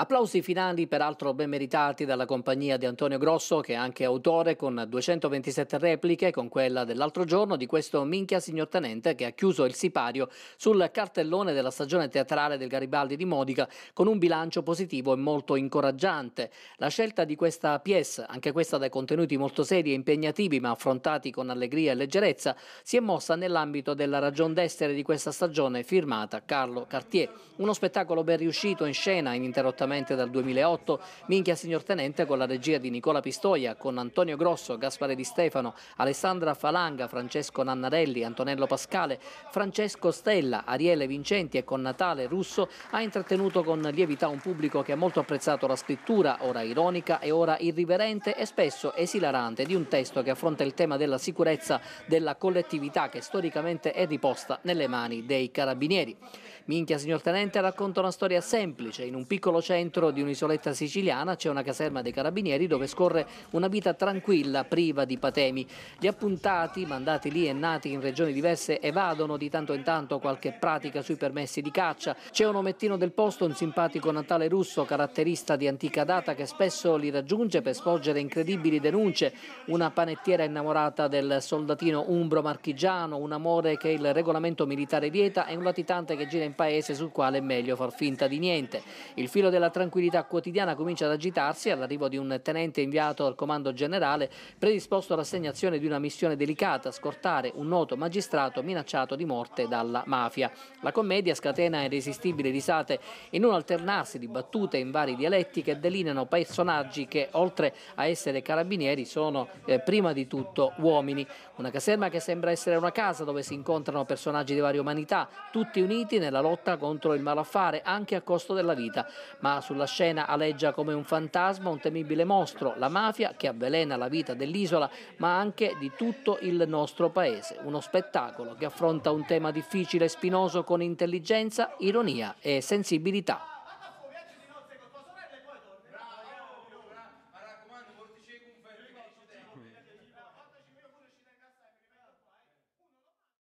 Applausi finali peraltro ben meritati dalla compagnia di Antonio Grosso che è anche autore con 227 repliche con quella dell'altro giorno di questo minchia signor tenente che ha chiuso il sipario sul cartellone della stagione teatrale del Garibaldi di Modica con un bilancio positivo e molto incoraggiante. La scelta di questa pièce, anche questa dai contenuti molto seri e impegnativi ma affrontati con allegria e leggerezza, si è mossa nell'ambito della ragion d'essere di questa stagione firmata Carlo Cartier. Uno spettacolo ben riuscito in scena, in ininterrottamente direttamente dal 2008, Minchia Signor Tenente con la regia di Nicola Pistoia, con Antonio Grosso, Gaspare Di Stefano, Alessandra Falanga, Francesco Nannarelli, Antonello Pascale, Francesco Stella, Ariele Vincenti e con Natale Russo, ha intrattenuto con lievità un pubblico che ha molto apprezzato la scrittura, ora ironica e ora irriverente e spesso esilarante, di un testo che affronta il tema della sicurezza della collettività che storicamente è riposta nelle mani dei carabinieri. Minchia Signor Tenente racconta una storia semplice in un piccolo centro centro di un'isoletta siciliana c'è una caserma dei carabinieri dove scorre una vita tranquilla, priva di patemi. Gli appuntati, mandati lì e nati in regioni diverse, evadono di tanto in tanto qualche pratica sui permessi di caccia. C'è un omettino del posto, un simpatico natale russo, caratterista di antica data, che spesso li raggiunge per svolgere incredibili denunce. Una panettiera innamorata del soldatino umbro marchigiano, un amore che il regolamento militare vieta e un latitante che gira in paese sul quale è meglio far finta di niente. Il filo della la tranquillità quotidiana comincia ad agitarsi all'arrivo di un tenente inviato al comando generale predisposto all'assegnazione di una missione delicata, scortare un noto magistrato minacciato di morte dalla mafia. La commedia scatena irresistibili risate in un alternarsi di battute in vari dialetti che delineano personaggi che oltre a essere carabinieri sono eh, prima di tutto uomini. Una caserma che sembra essere una casa dove si incontrano personaggi di varia umanità, tutti uniti nella lotta contro il malaffare anche a costo della vita. Ma sulla scena aleggia come un fantasma, un temibile mostro, la mafia che avvelena la vita dell'isola ma anche di tutto il nostro paese. Uno spettacolo che affronta un tema difficile e spinoso con intelligenza, ironia e sensibilità.